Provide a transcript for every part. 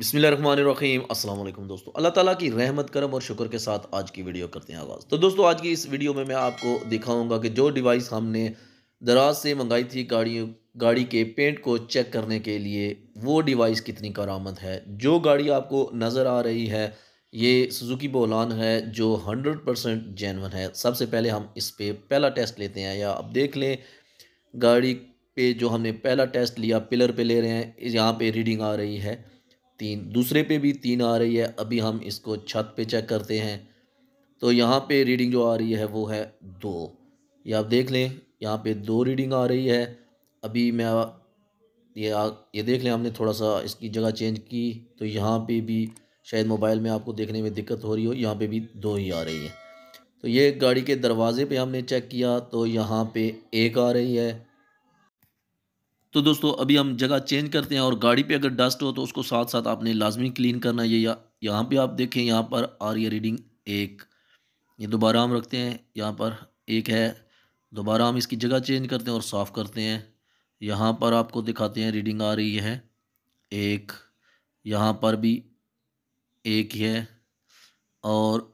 बसमीम अल्लाम दोस्तों अल्लाह ताला की रहमत करम और शुक्र के साथ आज की वीडियो करते हैं आगाज़ तो दोस्तों आज की इस वीडियो में मैं आपको दिखाऊंगा कि जो डिवाइस हमने दराज से मंगाई थी गाड़ी गाड़ी के पेंट को चेक करने के लिए वो डिवाइस कितनी कारामद है जो गाड़ी आपको नज़र आ रही है ये सुजुकी बोलान है जो हंड्रेड परसेंट जैनवन है सबसे पहले हम इस पर पहला टेस्ट लेते हैं या आप देख लें गाड़ी पे जो हमने पहला टेस्ट लिया पिलर पे ले रहे हैं यहाँ पे रीडिंग आ रही है तीन दूसरे पे भी तीन आ रही है अभी हम इसको छत पे चेक करते हैं तो यहाँ पे रीडिंग जो आ रही है वो है दो ये आप देख लें यहाँ पे दो रीडिंग आ रही है अभी मैं ये आ, ये देख लें हमने थोड़ा सा इसकी जगह चेंज की तो यहाँ पे भी शायद मोबाइल में आपको देखने में दिक्कत हो रही हो यहाँ पर भी दो ही आ रही है तो ये गाड़ी के दरवाज़े पर हमने चेक किया तो यहाँ पर एक आ रही है तो दोस्तों अभी हम जगह चेंज करते हैं और गाड़ी पे अगर डस्ट हो तो उसको साथ साथ आपने लाजमी क्लीन करना है या यहाँ पे आप देखें यहाँ पर आ रही है रीडिंग एक ये दोबारा हम रखते हैं यहाँ पर एक है दोबारा हम इसकी जगह चेंज करते हैं और साफ़ करते हैं यहाँ पर आपको दिखाते हैं रीडिंग आ रही है एक यहाँ पर भी एक है और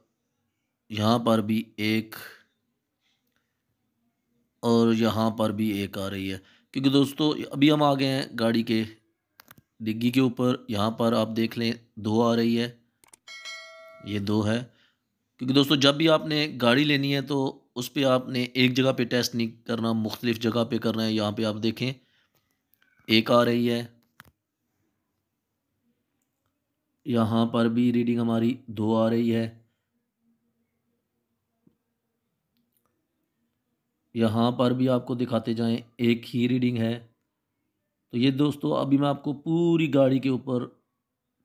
यहाँ पर भी एक और यहाँ पर भी एक आ रही है क्योंकि दोस्तों अभी हम आ गए हैं गाड़ी के डिग्गी के ऊपर यहाँ पर आप देख लें दो आ रही है ये दो है क्योंकि दोस्तों जब भी आपने गाड़ी लेनी है तो उस पर आपने एक जगह पे टेस्ट नहीं करना मुख्तलिफ जगह पे करना है यहाँ पे आप देखें एक आ रही है यहाँ पर भी रीडिंग हमारी दो आ रही है यहाँ पर भी आपको दिखाते जाएं एक ही रीडिंग है तो ये दोस्तों अभी मैं आपको पूरी गाड़ी के ऊपर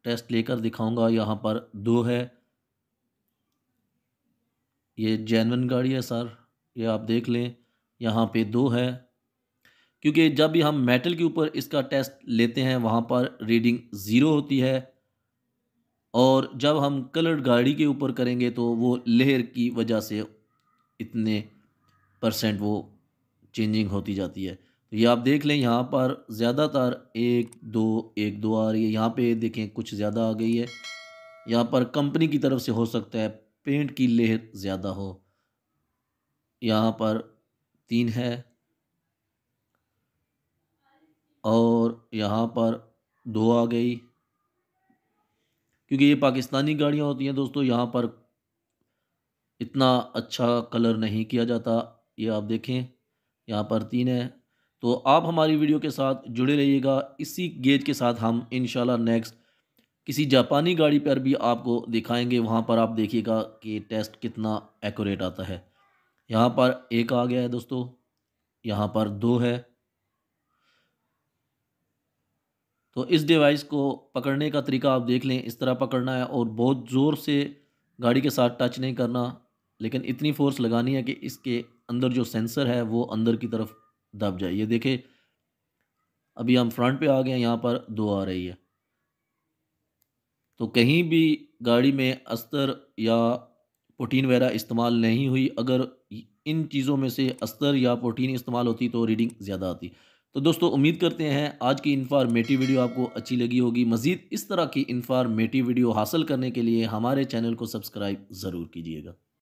टेस्ट लेकर दिखाऊंगा यहाँ पर दो है ये जैनवन गाड़ी है सर ये आप देख लें यहाँ पे दो है क्योंकि जब भी हम मेटल के ऊपर इसका टेस्ट लेते हैं वहाँ पर रीडिंग ज़ीरो होती है और जब हम कलर्ड गाड़ी के ऊपर करेंगे तो वो लहर की वजह से इतने परसेंट वो चेंजिंग होती जाती है तो ये आप देख लें यहाँ पर ज़्यादातर एक दो एक दो आ रही है यहाँ पे देखें कुछ ज़्यादा आ गई है यहाँ पर कंपनी की तरफ से हो सकता है पेंट की लेहर ज़्यादा हो यहाँ पर तीन है और यहाँ पर दो आ गई क्योंकि ये पाकिस्तानी गाड़ियाँ होती हैं दोस्तों यहाँ पर इतना अच्छा कलर नहीं किया जाता ये आप देखें यहाँ पर तीन है तो आप हमारी वीडियो के साथ जुड़े रहिएगा इसी गेज के साथ हम इन नेक्स्ट किसी जापानी गाड़ी पर भी आपको दिखाएंगे वहाँ पर आप देखिएगा कि टेस्ट कितना एक्यूरेट आता है यहाँ पर एक आ गया है दोस्तों यहाँ पर दो है तो इस डिवाइस को पकड़ने का तरीका आप देख लें इस तरह पकड़ना है और बहुत ज़ोर से गाड़ी के साथ टच नहीं करना लेकिन इतनी फोर्स लगानी है कि इसके अंदर जो सेंसर है वो अंदर की तरफ दब जाए ये देखें अभी हम फ्रंट पे आ गए हैं यहाँ पर दो आ रही है तो कहीं भी गाड़ी में अस्तर या प्रोटीन वगैरह इस्तेमाल नहीं हुई अगर इन चीज़ों में से अस्तर या प्रोटीन इस्तेमाल होती तो रीडिंग ज़्यादा आती तो दोस्तों उम्मीद करते हैं आज की इन्फॉर्मेटिव वीडियो आपको अच्छी लगी होगी मज़ीद इस तरह की इन्फॉर्मेटिव वीडियो हासिल करने के लिए हमारे चैनल को सब्सक्राइब ज़रूर कीजिएगा